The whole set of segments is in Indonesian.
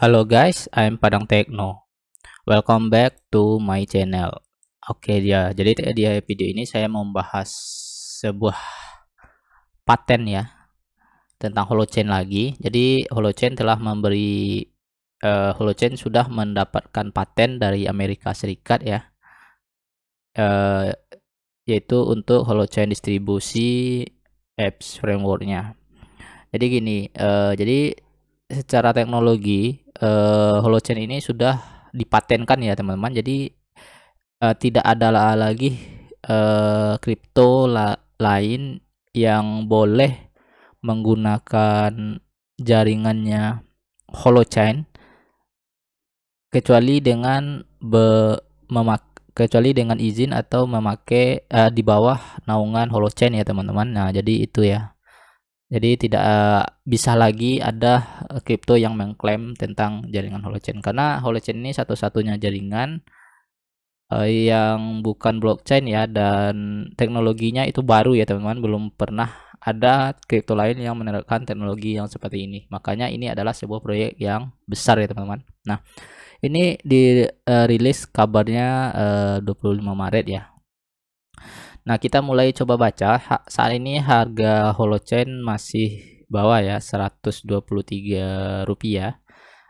Halo guys, I'm Padang Tekno. Welcome back to my channel. Oke okay, ya, jadi di video ini saya mau membahas sebuah paten ya tentang holochain lagi. Jadi holochain telah memberi uh, holochain sudah mendapatkan paten dari Amerika Serikat ya. Uh, yaitu untuk holochain distribusi apps frameworknya. Jadi gini, uh, jadi secara teknologi uh, eh, holochain ini sudah dipatenkan ya teman-teman. Jadi uh, tidak ada lagi eh, kripto uh, la lain yang boleh menggunakan jaringannya holochain kecuali dengan be memak kecuali dengan izin atau memakai uh, di bawah naungan holochain ya teman-teman. Nah, jadi itu ya. Jadi tidak eh, bisa lagi ada eh, kripto yang mengklaim tentang jaringan holochain karena holochain ini satu-satunya jaringan eh, yang bukan blockchain ya dan teknologinya itu baru ya teman-teman belum pernah ada kripto lain yang menerapkan teknologi yang seperti ini. Makanya ini adalah sebuah proyek yang besar ya teman-teman. Nah, ini dirilis kabarnya 25 Maret ya. Nah, kita mulai coba baca. Ha saat ini harga holochain masih bawah ya, 123 rupiah.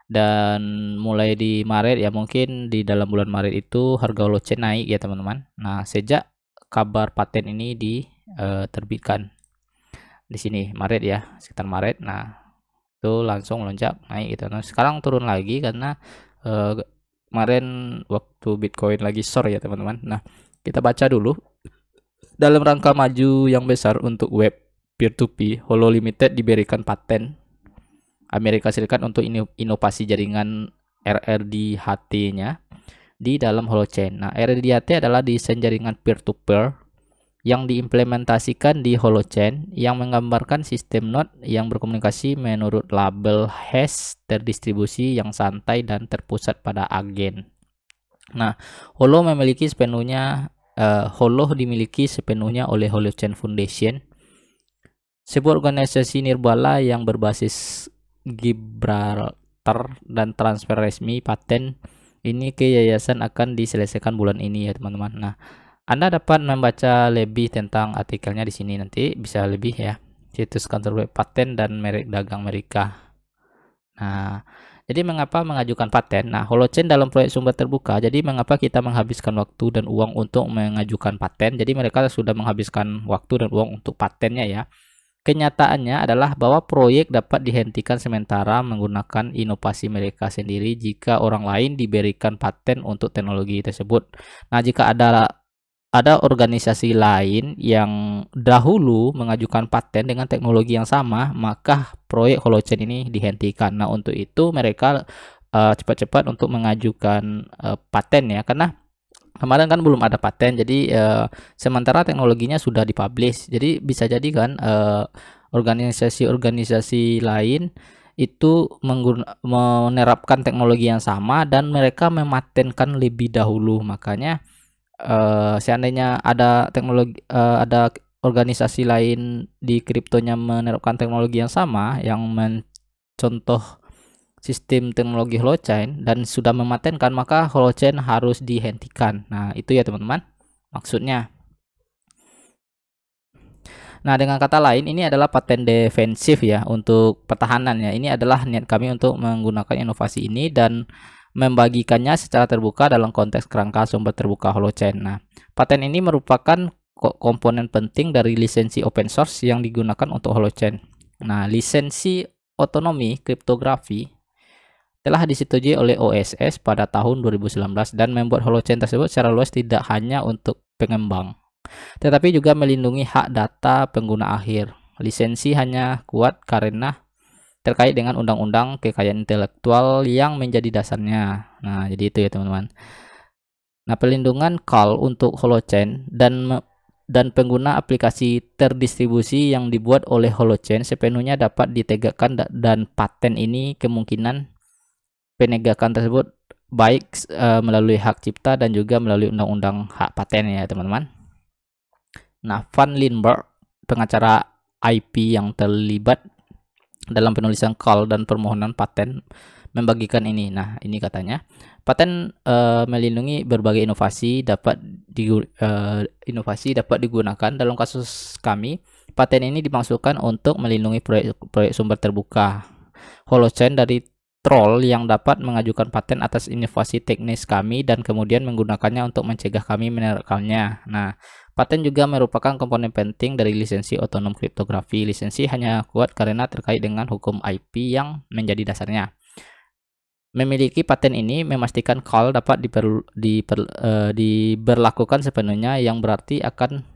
Dan mulai di Maret ya, mungkin di dalam bulan Maret itu harga holochain naik ya teman-teman. Nah, sejak kabar paten ini diterbitkan eh, di sini Maret ya, sekitar Maret. Nah, itu langsung lonjak naik itu Nah, sekarang turun lagi karena uh, kemarin waktu Bitcoin lagi sore ya teman-teman. Nah, kita baca dulu dalam rangka maju yang besar untuk web peer-to-peer, Holo Limited diberikan paten Amerika Serikat untuk inovasi jaringan RRDHT-nya di dalam holochain. Nah, RRDHT adalah desain jaringan peer-to-peer yang diimplementasikan di holochain yang menggambarkan sistem node yang berkomunikasi menurut label hash terdistribusi yang santai dan terpusat pada agen. Nah, holo memiliki sepenuhnya uh, Holoh dimiliki sepenuhnya oleh Chain Foundation, sebuah organisasi nirbala yang berbasis Gibraltar dan transfer resmi paten ini ke yayasan akan diselesaikan bulan ini ya teman-teman. Nah, Anda dapat membaca lebih tentang artikelnya di sini nanti bisa lebih ya. Situs kantor paten dan merek dagang mereka. Nah, jadi mengapa mengajukan paten? Nah, holochain dalam proyek sumber terbuka. Jadi mengapa kita menghabiskan waktu dan uang untuk mengajukan paten? Jadi mereka sudah menghabiskan waktu dan uang untuk patennya ya. Kenyataannya adalah bahwa proyek dapat dihentikan sementara menggunakan inovasi mereka sendiri jika orang lain diberikan paten untuk teknologi tersebut. Nah, jika ada ada organisasi lain yang dahulu mengajukan paten dengan teknologi yang sama, maka proyek holochain ini dihentikan. Nah, untuk itu mereka eh, cepat-cepat uh, untuk mengajukan uh, paten ya, karena kemarin kan belum ada paten, jadi uh, sementara teknologinya sudah dipublish, jadi bisa jadi kan organisasi-organisasi uh, organisasi -organisasi lain itu menerapkan teknologi yang sama dan mereka mematenkan lebih dahulu, makanya uh, seandainya ada teknologi uh, ada organisasi lain di kriptonya menerapkan teknologi yang sama yang mencontoh sistem teknologi holochain dan sudah mematenkan maka holochain harus dihentikan. Nah, itu ya teman-teman maksudnya. Nah, dengan kata lain ini adalah paten defensif ya untuk pertahanannya. Ini adalah niat kami untuk menggunakan inovasi ini dan membagikannya secara terbuka dalam konteks kerangka sumber terbuka Holochain. Nah, paten ini merupakan komponen penting dari lisensi open source yang digunakan untuk Holochain. Nah, lisensi otonomi kriptografi telah disetujui oleh OSS pada tahun 2019 dan membuat Holochain tersebut secara luas tidak hanya untuk pengembang, tetapi juga melindungi hak data pengguna akhir. Lisensi hanya kuat karena terkait dengan undang-undang kekayaan intelektual yang menjadi dasarnya. Nah, jadi itu ya teman-teman. Nah, pelindungan call untuk holochain dan dan pengguna aplikasi terdistribusi yang dibuat oleh holochain sepenuhnya dapat ditegakkan dan paten ini kemungkinan penegakan tersebut baik uh, melalui hak cipta dan juga melalui undang-undang hak paten ya teman-teman. Nah, Van Lindbergh, pengacara IP yang terlibat dalam penulisan call dan permohonan paten membagikan ini. Nah, ini katanya paten uh, melindungi berbagai inovasi dapat di uh, eh, inovasi dapat digunakan dalam kasus kami. Paten ini dimaksudkan untuk melindungi proyek-proyek sumber terbuka. Holochain dari troll yang dapat mengajukan paten atas inovasi teknis kami dan kemudian menggunakannya untuk mencegah kami menerkamnya. Nah, paten juga merupakan komponen penting dari lisensi otonom kriptografi. Lisensi hanya kuat karena terkait dengan hukum IP yang menjadi dasarnya. Memiliki paten ini memastikan call dapat diper, diper, uh, diberlakukan sepenuhnya yang berarti akan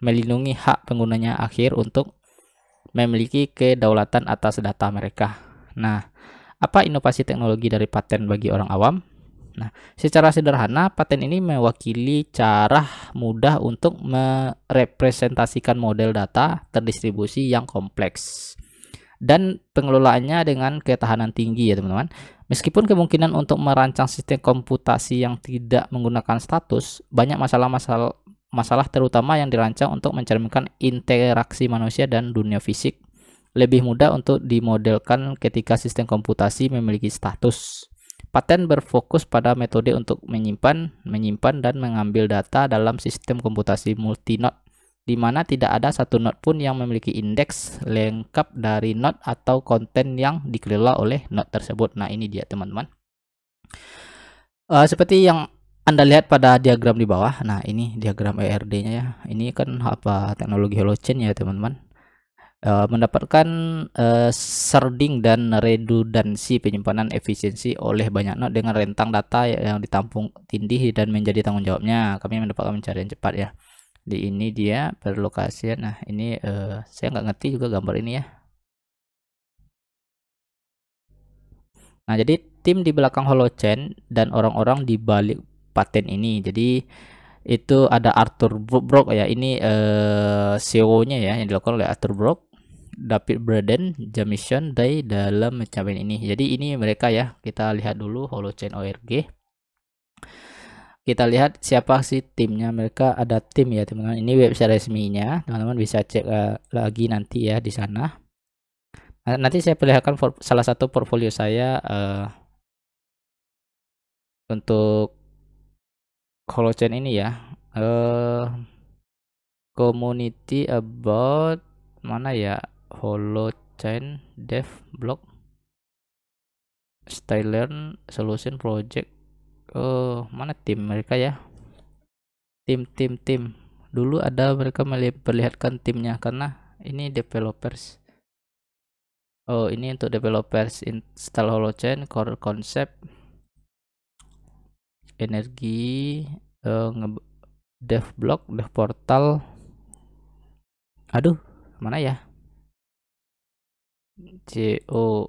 melindungi hak penggunanya akhir untuk memiliki kedaulatan atas data mereka. Nah, apa inovasi teknologi dari paten bagi orang awam? Nah, secara sederhana paten ini mewakili cara mudah untuk merepresentasikan model data terdistribusi yang kompleks dan pengelolaannya dengan ketahanan tinggi ya teman-teman. Meskipun kemungkinan untuk merancang sistem komputasi yang tidak menggunakan status, banyak masalah-masalah masalah terutama yang dirancang untuk mencerminkan interaksi manusia dan dunia fisik lebih mudah untuk dimodelkan ketika sistem komputasi memiliki status. Paten berfokus pada metode untuk menyimpan, menyimpan dan mengambil data dalam sistem komputasi multi-node, di mana tidak ada satu node pun yang memiliki indeks lengkap dari node atau konten yang dikelola oleh node tersebut. Nah, ini dia teman-teman. Uh, seperti yang Anda lihat pada diagram di bawah. Nah, ini diagram ERD-nya ya. Ini kan apa teknologi holochain ya, teman-teman uh, mendapatkan uh, eh, sharding dan redundansi penyimpanan efisiensi oleh banyak node dengan rentang data yang ditampung tindih dan menjadi tanggung jawabnya kami mendapatkan pencarian cepat ya di ini dia berlokasi nah ini uh, saya nggak ngerti juga gambar ini ya nah jadi tim di belakang holochain dan orang-orang di balik paten ini jadi itu ada Arthur Brock ya ini uh, CEO-nya ya yang dilakukan oleh Arthur Brock David Braden, Jamison Day dalam mencapai ini. Jadi ini mereka ya, kita lihat dulu Holochain ORG. Kita lihat siapa sih timnya mereka ada tim ya teman-teman. Ini website resminya, teman-teman bisa cek uh, lagi nanti ya di sana. Nah, nanti saya perlihatkan salah satu portfolio saya uh, untuk Holochain ini ya. Uh, community about mana ya Chain dev block Styler solution project oh mana tim mereka ya tim tim tim dulu ada mereka melihatkan timnya karena ini developers oh ini untuk developers install holochain core concept energi uh, dev blog dev portal aduh mana ya CO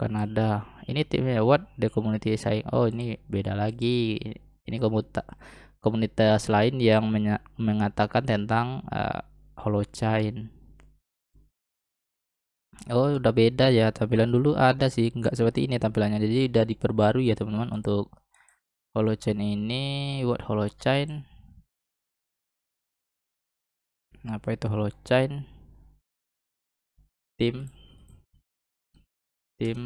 Kanada. Ini timnya what the community saying. Oh, ini beda lagi. Ini komuta, komunitas lain yang mengatakan tentang uh, eh, holochain. Oh, udah beda ya. Tampilan dulu ada sih, nggak seperti ini tampilannya. Jadi udah diperbarui ya, teman-teman untuk holochain ini what holochain. chain apa itu holochain? tim tim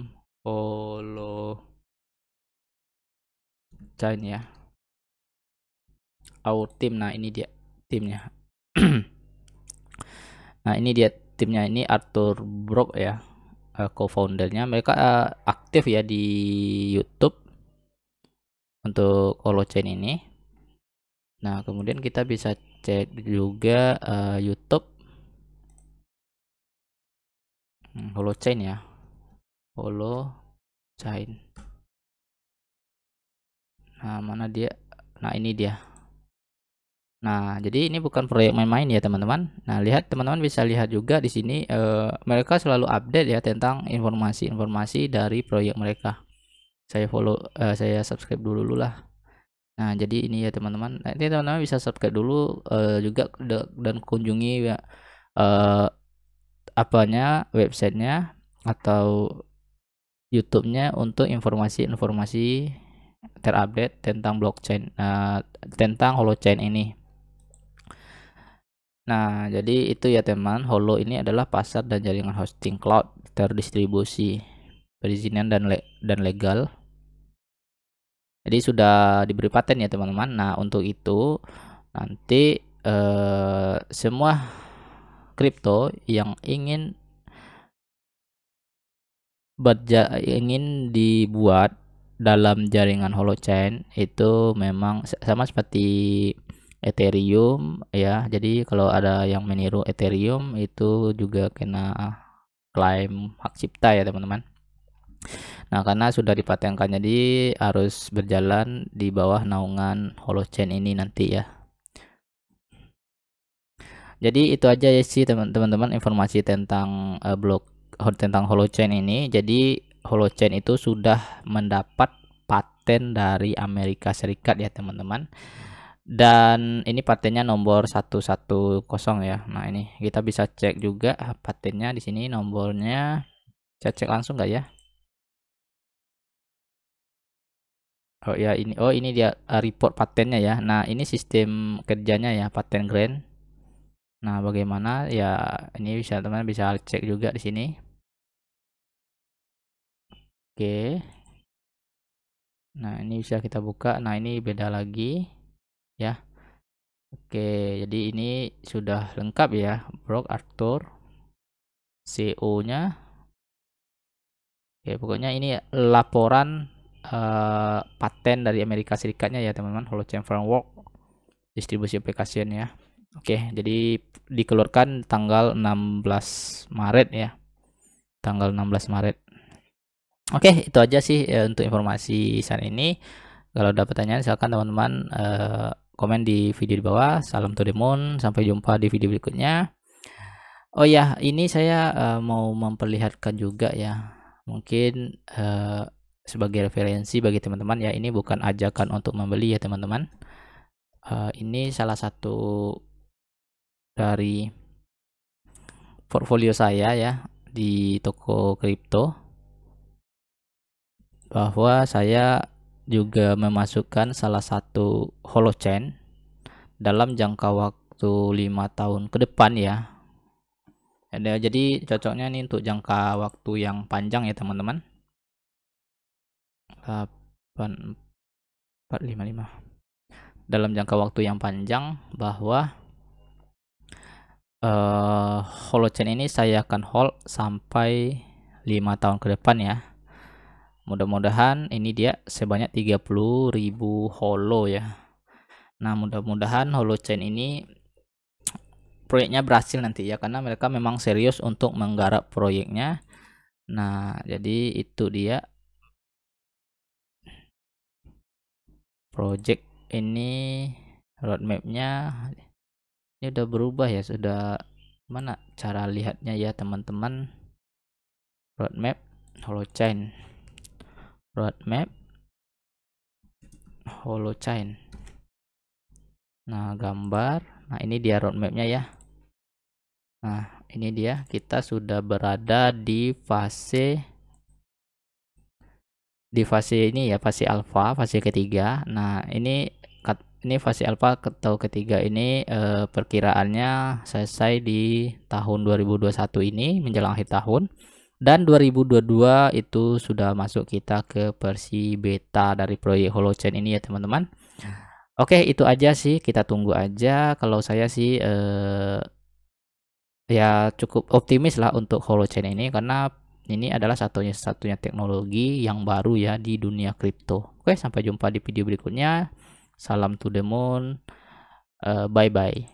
chain ya our team nah ini dia timnya nah ini dia timnya ini Arthur Brock ya uh, co-foundernya mereka uh, aktif ya di YouTube untuk Holochain ini nah kemudian kita bisa cek juga uh, YouTube hmm, chain ya chain. nah mana dia nah ini dia Nah, jadi ini bukan proyek main-main ya, teman-teman. Nah, lihat teman-teman bisa lihat juga di sini eh, mereka selalu update ya tentang informasi-informasi dari proyek mereka. Saya follow eh, saya subscribe dulu, dulu lah. Nah, jadi ini ya teman-teman. Nanti teman-teman bisa subscribe dulu eh, juga dan kunjungi ya, eh, apanya websitenya atau YouTube-nya untuk informasi-informasi terupdate tentang blockchain uh, tentang holochain ini. Nah, jadi itu ya teman, holo ini adalah pasar dan jaringan hosting cloud terdistribusi, perizinan dan le dan legal. Jadi sudah diberi paten ya teman-teman. Nah, untuk itu nanti uh, semua kripto yang ingin berja ingin dibuat dalam jaringan holochain itu memang sama seperti Ethereum ya. Jadi kalau ada yang meniru Ethereum itu juga kena klaim hak cipta ya teman-teman. Nah, karena sudah dipatenkan jadi harus berjalan di bawah naungan holochain ini nanti ya. Jadi itu aja ya sih teman-teman informasi tentang uh, eh, blok tentang holochain ini. Jadi holochain itu sudah mendapat paten dari Amerika Serikat ya teman-teman. Dan ini patennya nomor 110 ya. Nah, ini kita bisa cek juga eh, patennya di sini nomornya. Saya cek langsung nggak ya? Oh ya ini oh ini dia eh, report patennya ya. Nah ini sistem kerjanya ya paten Grand. Nah, bagaimana ya ini bisa teman bisa cek juga di sini. Oke. Nah, ini bisa kita buka. Nah, ini beda lagi ya. Oke, jadi ini sudah lengkap ya, Brock Arthur CO-nya. Oke, pokoknya ini laporan uh, paten dari Amerika Serikatnya ya, teman-teman, Holochain Framework distribusi aplikasinya ya. Oke, jadi dikeluarkan tanggal 16 Maret ya. Tanggal 16 Maret. Oke, itu aja sih ya, untuk informasi saat ini. Kalau ada pertanyaan silakan teman-teman uh, komen di video di bawah. Salam to the moon, sampai jumpa di video berikutnya. Oh ya, ini saya uh, mau memperlihatkan juga ya. Mungkin uh, sebagai referensi bagi teman-teman ya, ini bukan ajakan untuk membeli ya, teman-teman. Uh, ini salah satu dari portfolio saya ya di toko kripto bahwa saya juga memasukkan salah satu holochain dalam jangka waktu lima tahun ke depan ya jadi cocoknya nih untuk jangka waktu yang panjang ya teman-teman 8455 dalam jangka waktu yang panjang bahwa uh, Chain ini saya akan hold sampai 5 tahun ke depan ya mudah-mudahan ini dia sebanyak 30.000 holo ya nah mudah-mudahan Chain ini proyeknya berhasil nanti ya karena mereka memang serius untuk menggarap proyeknya nah jadi itu dia project ini roadmapnya ini udah berubah ya sudah mana cara lihatnya ya teman-teman roadmap holochain roadmap holochain nah gambar nah ini dia roadmapnya ya nah ini dia kita sudah berada di fase di fase ini ya fase alpha fase ketiga nah ini ini fase alpha atau ketiga ini eh, perkiraannya selesai di tahun 2021 ini menjelang akhir tahun dan 2022 itu sudah masuk kita ke versi beta dari proyek holochain ini ya teman-teman oke itu aja sih kita tunggu aja kalau saya sih eh, ya cukup optimis lah untuk holochain ini karena ini adalah satunya-satunya teknologi yang baru ya di dunia kripto. Oke, sampai jumpa di video berikutnya. Salam to the moon. Uh, eh, bye bye.